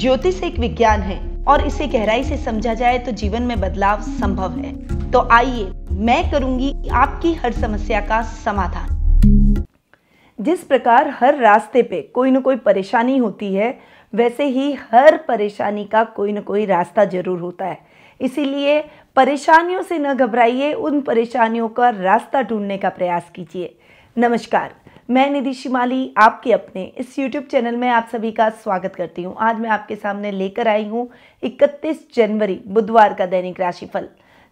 ज्योतिष एक विज्ञान है और इसे गहराई से समझा जाए तो जीवन में बदलाव संभव है तो आइए मैं करूंगी आपकी हर समस्या का समाधान जिस प्रकार हर रास्ते पे कोई ना कोई परेशानी होती है वैसे ही हर परेशानी का कोई ना कोई रास्ता जरूर होता है इसीलिए परेशानियों से न घबराइए उन परेशानियों का रास्ता ढूंढने का प्रयास कीजिए नमस्कार मैं निधि शिमाली आपके अपने इस YouTube चैनल में आप सभी का स्वागत करती हूँ आज मैं आपके सामने लेकर आई हूँ 31 जनवरी बुधवार का दैनिक राशिफल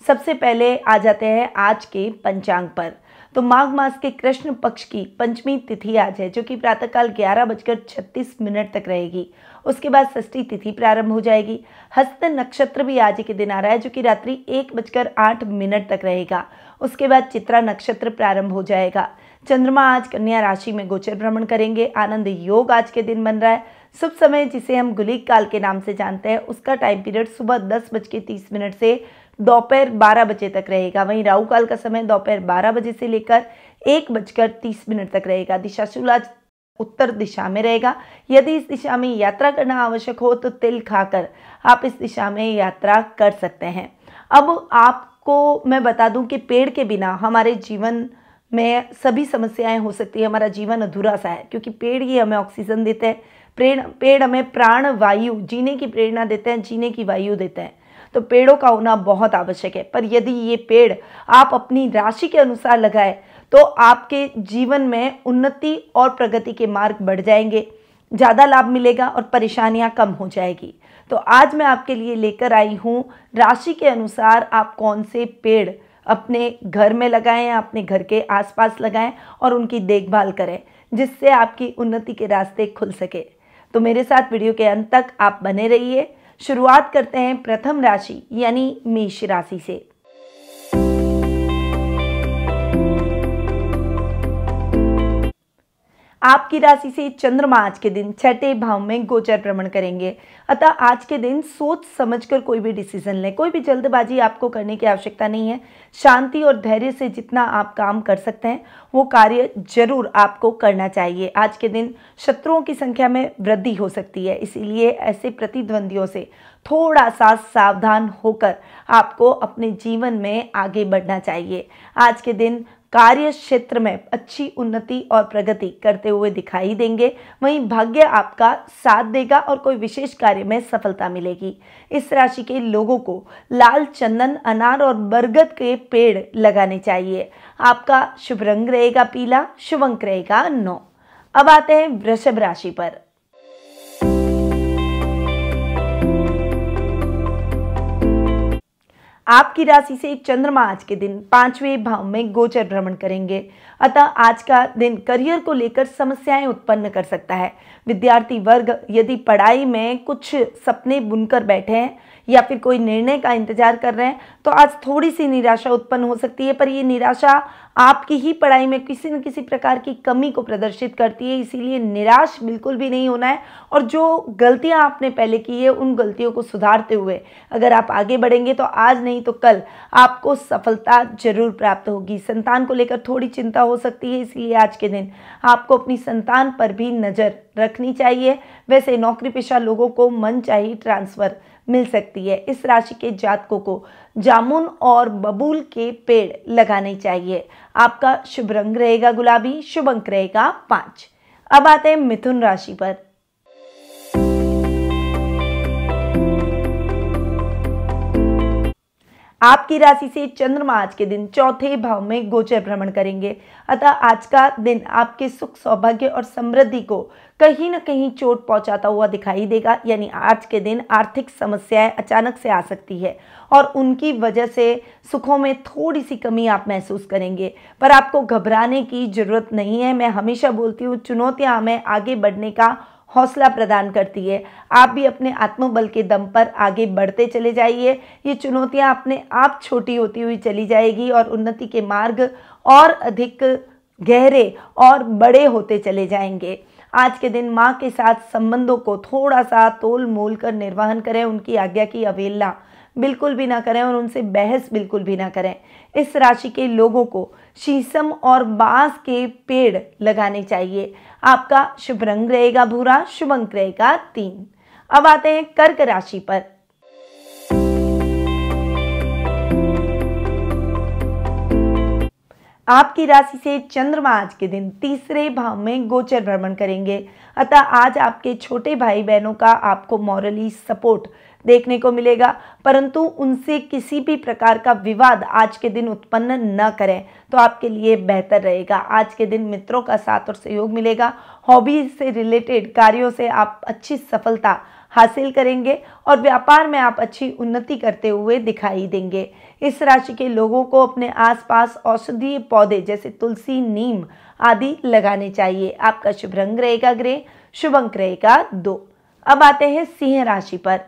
सबसे पहले आ जाते हैं आज के पंचांग पर तो माघ मास के कृष्ण पक्ष की पंचमी तिथि आज है जो कि प्रातःकाल ग्यारह बजकर छत्तीस मिनट तक रहेगी उसके बाद षष्ठी तिथि प्रारंभ हो जाएगी हस्त नक्षत्र भी आज के दिन आ रहा है जो कि रात्रि एक बजकर आठ मिनट तक रहेगा उसके बाद चित्रा नक्षत्र प्रारंभ हो जाएगा चंद्रमा आज कन्या राशि में गोचर भ्रमण करेंगे आनंद योग आज के दिन बन रहा है शुभ समय जिसे हम गुलिक काल के नाम से जानते हैं उसका टाइम पीरियड सुबह दस बज के तीस मिनट से दोपहर बारह बजे तक रहेगा वहीं राहु काल का समय दोपहर बारह बजे से लेकर एक बजकर तीस मिनट तक रहेगा दिशाशूल आज उत्तर दिशा में रहेगा यदि इस दिशा में यात्रा करना आवश्यक हो तो तिल खाकर आप इस दिशा में यात्रा कर सकते हैं अब आपको मैं बता दूं कि पेड़ के बिना हमारे जीवन में सभी समस्याएं हो सकती है हमारा जीवन अधूरा सा है क्योंकि पेड़ ही हमें ऑक्सीजन देते हैं पेड़ पेड़ हमें प्राण वायु जीने की प्रेरणा देते हैं जीने की वायु देते हैं तो पेड़ों का होना बहुत आवश्यक है पर यदि ये पेड़ आप अपनी राशि के अनुसार लगाए तो आपके जीवन में उन्नति और प्रगति के मार्ग बढ़ जाएंगे ज़्यादा लाभ मिलेगा और परेशानियाँ कम हो जाएगी तो आज मैं आपके लिए लेकर आई हूँ राशि के अनुसार आप कौन से पेड़ अपने घर में लगाएं अपने घर के आसपास लगाएं और उनकी देखभाल करें जिससे आपकी उन्नति के रास्ते खुल सके तो मेरे साथ वीडियो के अंत तक आप बने रहिए शुरुआत करते हैं प्रथम राशि यानी मेष राशि से आपकी राशि से चंद्रमा आज के दिन छठे भाव में गोचर भ्रमण करेंगे अतः आज के दिन सोच समझकर कोई भी डिसीजन लें कोई भी जल्दबाजी आपको करने की आवश्यकता नहीं है शांति और धैर्य से जितना आप काम कर सकते हैं वो कार्य जरूर आपको करना चाहिए आज के दिन शत्रुओं की संख्या में वृद्धि हो सकती है इसीलिए ऐसे प्रतिद्वंदियों से थोड़ा सा सावधान होकर आपको अपने जीवन में आगे बढ़ना चाहिए आज के दिन कार्य क्षेत्र में अच्छी उन्नति और प्रगति करते हुए दिखाई देंगे वहीं भाग्य आपका साथ देगा और कोई विशेष कार्य में सफलता मिलेगी इस राशि के लोगों को लाल चंदन अनार और बरगद के पेड़ लगाने चाहिए आपका शुभ रंग रहेगा पीला शुभ अंक रहेगा नौ अब आते हैं वृषभ राशि पर आपकी राशि से चंद्रमा आज के दिन पांचवें भाव में गोचर भ्रमण करेंगे अतः आज का दिन करियर को लेकर समस्याएं उत्पन्न कर सकता है विद्यार्थी वर्ग यदि पढ़ाई में कुछ सपने बुनकर बैठे हैं या फिर कोई निर्णय का इंतजार कर रहे हैं तो आज थोड़ी सी निराशा उत्पन्न हो सकती है पर ये निराशा आपकी ही पढ़ाई में किसी न किसी प्रकार की कमी को प्रदर्शित करती है इसीलिए निराश बिल्कुल भी नहीं होना है और जो गलतियां आपने पहले की है उन गलतियों को सुधारते हुए अगर आप आगे बढ़ेंगे तो आज नहीं तो कल आपको सफलता जरूर प्राप्त होगी संतान को लेकर थोड़ी चिंता हो सकती है इसलिए आज के दिन आपको अपनी संतान पर भी नज़र रखनी चाहिए वैसे नौकरी पेशा लोगों को मन चाहिए ट्रांसफ़र मिल सकती है इस राशि के जातकों को जामुन और बबूल के पेड़ लगाने चाहिए आपका शुभ रंग रहेगा गुलाबी शुभ अंक रहेगा पाँच अब आते हैं मिथुन राशि पर आपकी राशि से चंद्रमा आज के दिन चौथे भाव में गोचर भ्रमण करेंगे अतः आज का दिन आपके सुख सौभाग्य और समृद्धि को कहीं ना कहीं चोट पहुंचाता हुआ दिखाई देगा यानी आज के दिन आर्थिक समस्याएं अचानक से आ सकती है और उनकी वजह से सुखों में थोड़ी सी कमी आप महसूस करेंगे पर आपको घबराने की जरूरत नहीं है मैं हमेशा बोलती हूँ चुनौतियाँ हमें आगे बढ़ने का हौसला प्रदान करती है आप भी अपने आत्मबल के दम पर आगे बढ़ते चले जाइए ये चुनौतियाँ अपने आप छोटी होती हुई चली जाएगी और उन्नति के मार्ग और अधिक गहरे और बड़े होते चले जाएंगे आज के दिन माँ के साथ संबंधों को थोड़ा सा तोल मोल कर निर्वहन करें उनकी आज्ञा की अवेलना बिल्कुल भी ना करें और उनसे बहस बिल्कुल भी ना करें इस राशि के लोगों को शीशम और बांस के पेड़ लगाने चाहिए आपका शुभ रंग रहेगा भूरा शुभ अंक रहेगा तीन अब आते हैं कर्क राशि पर आपकी राशि से चंद्रमा आज के दिन तीसरे भाव में गोचर भ्रमण करेंगे अतः आज आपके छोटे भाई बहनों का आपको मॉरली सपोर्ट देखने को मिलेगा परंतु उनसे किसी भी प्रकार का विवाद आज के दिन उत्पन्न न करें तो आपके लिए बेहतर रहेगा आज के दिन मित्रों का साथ और सहयोग मिलेगा हॉबी से रिलेटेड कार्यों से आप अच्छी सफलता हासिल करेंगे और व्यापार में आप अच्छी उन्नति करते हुए दिखाई देंगे इस राशि के लोगों को अपने आसपास औषधीय पौधे जैसे तुलसी नीम आदि लगाने चाहिए आपका शुभ रंग रहेगा ग्रह शुभ अंक रहेगा दो अब आते हैं सिंह राशि पर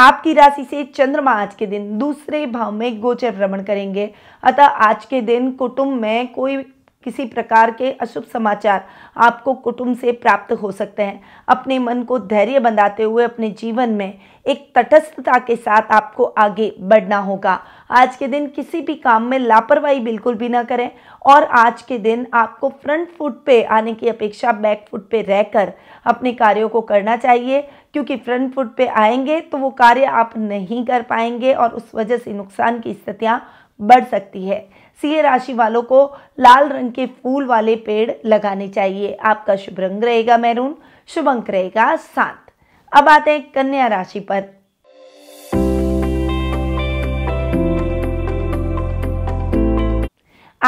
आपकी राशि से चंद्रमा आज के दिन दूसरे भाव में गोचर भ्रमण करेंगे अतः आज के दिन कुटुंब में कोई किसी प्रकार के अशुभ समाचार आपको कुटुंब से प्राप्त हो सकते हैं अपने मन को धैर्य बनाते हुए अपने जीवन में एक तटस्थता के साथ आपको आगे बढ़ना होगा आज के दिन किसी भी काम में लापरवाही बिल्कुल भी ना करें और आज के दिन आपको फ्रंट फुट पे आने की अपेक्षा बैक फुट पे रहकर अपने कार्यों को करना चाहिए क्योंकि फ्रंट फुट पे आएंगे तो वो कार्य आप नहीं कर पाएंगे और उस वजह से नुकसान की स्थितियाँ बढ़ सकती है सीए राशि वालों को लाल रंग के फूल वाले पेड़ लगाने चाहिए आपका शुभ रंग रहेगा मैरून शुभ अंक रहेगा सात अब आते हैं कन्या राशि पर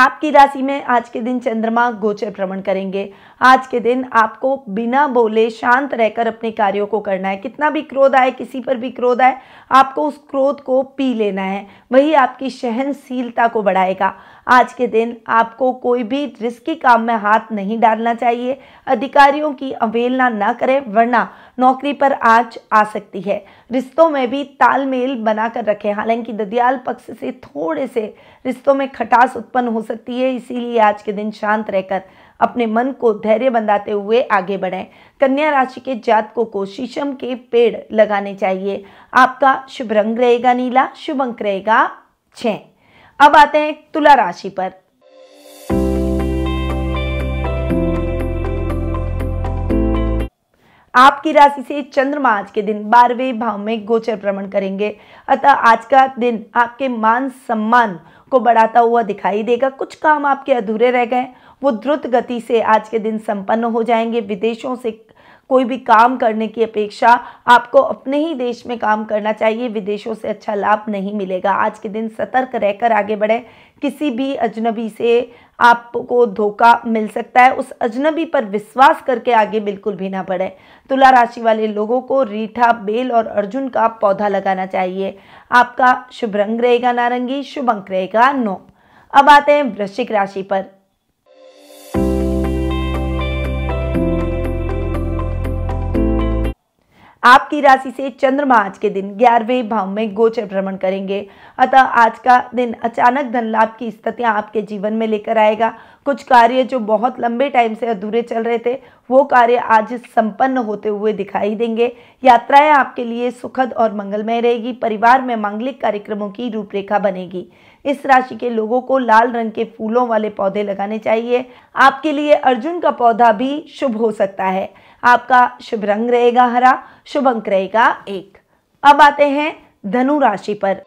आपकी राशि में आज के दिन चंद्रमा गोचर भ्रमण करेंगे आज के दिन आपको बिना बोले शांत रहकर अपने कार्यों को करना है कितना भी क्रोध आए किसी पर भी क्रोध आए आपको उस क्रोध को पी लेना है वही आपकी सहनशीलता को बढ़ाएगा आज के दिन आपको कोई भी रिस्की काम में हाथ नहीं डालना चाहिए अधिकारियों की अवेलना ना करें वरना नौकरी पर आज आ सकती है रिश्तों में भी तालमेल बनाकर रखें हालांकि ददियाल पक्ष से थोड़े से रिश्तों में खटास उत्पन्न हो सकती है इसीलिए आज के दिन शांत रहकर अपने मन को धैर्य बंधाते हुए आगे बढ़ें कन्या राशि के जातकों को शीशम के पेड़ लगाने चाहिए आपका शुभ रंग रहेगा नीला शुभ अंक रहेगा छ अब आते हैं तुला राशि पर आपकी राशि से चंद्रमा आज के दिन बारहवें भाव में गोचर भ्रमण करेंगे अतः आज का दिन आपके मान सम्मान को बढ़ाता हुआ दिखाई देगा कुछ काम आपके अधूरे रह गए वो द्रुत गति से आज के दिन संपन्न हो जाएंगे विदेशों से कोई भी काम करने की अपेक्षा आपको अपने ही देश में काम करना चाहिए विदेशों से अच्छा लाभ नहीं मिलेगा आज के दिन सतर्क रहकर आगे बढ़े किसी भी अजनबी से आपको धोखा मिल सकता है उस अजनबी पर विश्वास करके आगे बिल्कुल भी ना बढ़े तुला राशि वाले लोगों को रीठा बेल और अर्जुन का पौधा लगाना चाहिए आपका शुभ रंग रहेगा नारंगी शुभ अंक रहेगा नौ अब आते हैं वृश्चिक राशि पर आपकी राशि से चंद्रमा आज के दिन ग्यारहवें भाव में गोचर भ्रमण करेंगे अतः आज का दिन अचानक धन लाभ की स्थितियां आपके जीवन में लेकर आएगा कुछ कार्य जो बहुत लंबे टाइम से अधूरे चल रहे थे वो कार्य आज संपन्न होते हुए दिखाई देंगे यात्राएं आपके लिए सुखद और मंगलमय रहेगी परिवार में मांगलिक कार्यक्रमों की रूपरेखा बनेगी इस राशि के लोगों को लाल रंग के फूलों वाले पौधे लगाने चाहिए आपके लिए अर्जुन का पौधा भी शुभ हो सकता है आपका शुभ रंग रहेगा हरा शुभ अंक रहेगा एक अब आते हैं धनु राशि पर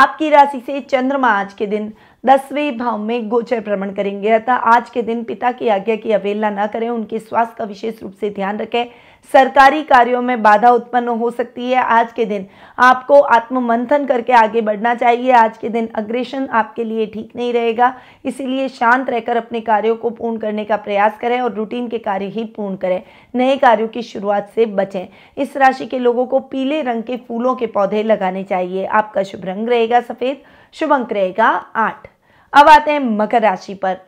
आपकी राशि से चंद्रमा आज के दिन दसवें भाव में गोचर भ्रमण करेंगे अतः आज के दिन पिता की आज्ञा की अवेलना न करें उनके स्वास्थ्य का विशेष रूप से ध्यान रखें सरकारी कार्यों में बाधा उत्पन्न हो सकती है आज के दिन आपको आत्ममंथन करके आगे बढ़ना चाहिए आज के दिन अग्रेशन आपके लिए ठीक नहीं रहेगा इसीलिए शांत रहकर अपने कार्यों को पूर्ण करने का प्रयास करें और रूटीन के कार्य ही पूर्ण करें नए कार्यों की शुरुआत से बचें इस राशि के लोगों को पीले रंग के फूलों के पौधे लगाने चाहिए आपका शुभ रंग रहेगा सफ़ेद शुभ अंक रहेगा आठ अब आते हैं मकर राशि पर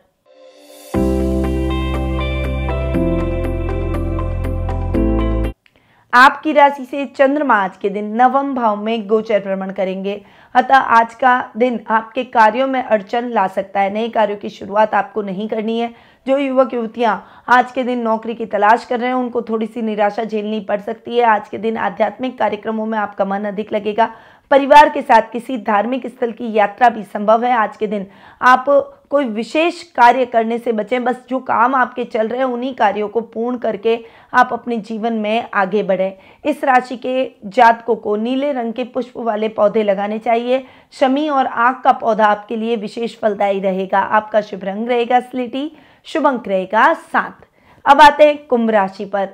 आपकी राशि से चंद्रमा आज के दिन नवम भाव में गोचर भ्रमण करेंगे अतः आज का दिन आपके कार्यों में अड़चन ला सकता है नए कार्यों की शुरुआत आपको नहीं करनी है जो युवक युवतियां आज के दिन नौकरी की तलाश कर रहे हैं उनको थोड़ी सी निराशा झेलनी पड़ सकती है आज के दिन आध्यात्मिक कार्यक्रमों में आपका मन अधिक लगेगा परिवार के साथ किसी धार्मिक स्थल की यात्रा भी संभव है आज के दिन आप कोई विशेष कार्य करने से बचें बस जो काम आपके चल रहे हैं उन्हीं कार्यों को पूर्ण करके आप अपने जीवन में आगे बढ़ें इस राशि के जातकों को नीले रंग के पुष्प वाले पौधे लगाने चाहिए शमी और आग का पौधा आपके लिए विशेष फलदायी रहेगा आपका शुभ रंग रहेगा स्लेटी शुभ अंक रहेगा सात अब आते हैं कुंभ राशि पर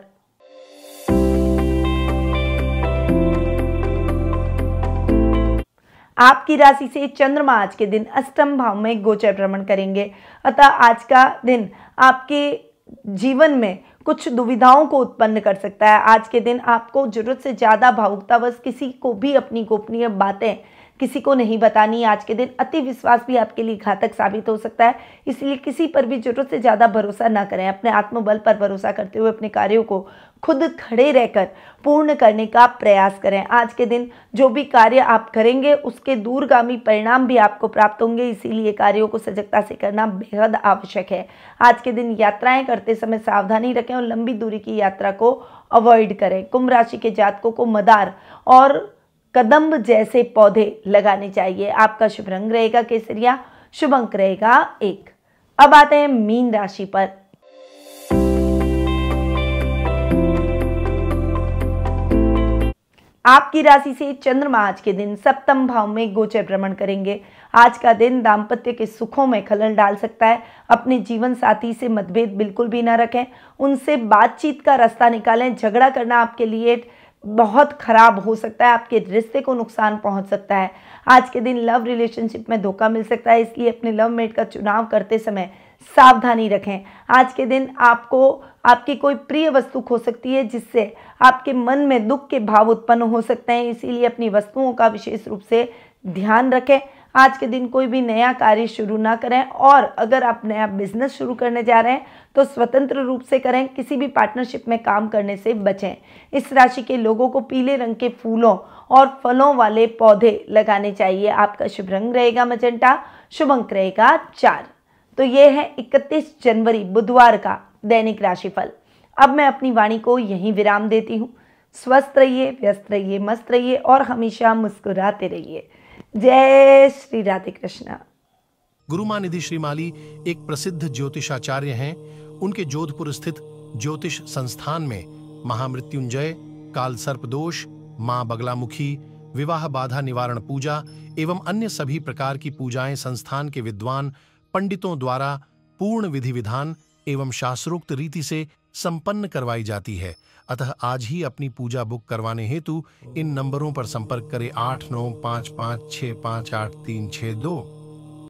आपकी राशि से चंद्रमा आज के दिन अष्टम भाव में गोचर भ्रमण करेंगे अतः आज का दिन आपके जीवन में कुछ दुविधाओं को उत्पन्न कर सकता है आज के दिन आपको जरूरत से ज़्यादा भावुकतावश किसी को भी अपनी गोपनीय बातें किसी को नहीं बतानी आज के दिन अति विश्वास भी आपके लिए घातक साबित हो सकता है इसलिए किसी पर भी जरूरत से ज़्यादा भरोसा ना करें अपने आत्मबल पर भरोसा करते हुए अपने कार्यों को खुद खड़े रहकर पूर्ण करने का प्रयास करें आज के दिन जो भी कार्य आप करेंगे उसके दूरगामी परिणाम भी आपको प्राप्त होंगे इसीलिए कार्यों को सजगता से करना बेहद आवश्यक है आज के दिन यात्राएं करते समय सावधानी रखें और लंबी दूरी की यात्रा को अवॉइड करें कुंभ राशि के जातकों को मदार और कदम्ब जैसे पौधे लगाने चाहिए आपका शुभ रंग रहेगा केसरिया शुभ अंक रहेगा एक अब आते हैं मीन राशि पर आपकी राशि से चंद्रमा आज के दिन सप्तम भाव में गोचर भ्रमण करेंगे आज का दिन दाम्पत्य के सुखों में खलल डाल सकता है अपने जीवन साथी से मतभेद बिल्कुल भी ना रखें उनसे बातचीत का रास्ता निकालें झगड़ा करना आपके लिए बहुत ख़राब हो सकता है आपके रिश्ते को नुकसान पहुंच सकता है आज के दिन लव रिलेशनशिप में धोखा मिल सकता है इसलिए अपने लव मेट का चुनाव करते समय सावधानी रखें आज के दिन आपको आपकी कोई प्रिय वस्तु खो सकती है जिससे आपके मन में दुख के भाव उत्पन्न हो सकते हैं इसीलिए अपनी वस्तुओं का विशेष रूप से ध्यान रखें आज के दिन कोई भी नया कार्य शुरू ना करें और अगर आप नया बिजनेस शुरू करने जा रहे हैं तो स्वतंत्र रूप से करें किसी भी पार्टनरशिप में काम करने से बचें इस राशि के लोगों को पीले रंग के फूलों और फलों वाले पौधे लगाने चाहिए आपका शुभ रंग रहेगा मजेंटा शुभ अंक रहेगा चार तो ये है 31 जनवरी बुधवार का दैनिक राशिफल अब मैं अपनी वाणी को यहीं विराम देती हूँ स्वस्थ रहिए व्यस्त रहिए मस्त रहिए और हमेशा मुस्कुराते रहिए जय श्री राधे कृष्ण गुरु मानिधि निधि श्रीमाली एक प्रसिद्ध ज्योतिषाचार्य हैं उनके जोधपुर स्थित ज्योतिष संस्थान में महामृत्युंजय काल सर्प सर्पदोष माँ बगलामुखी विवाह बाधा निवारण पूजा एवं अन्य सभी प्रकार की पूजाएं संस्थान के विद्वान पंडितों द्वारा पूर्ण विधि विधान एवं शास्त्रोक्त रीति से संपन्न करवाई जाती है अतः आज ही अपनी पूजा बुक करवाने हेतु इन नंबरों पर संपर्क करें आठ नौ पाँच पाँच छः पाँच आठ तीन छः दो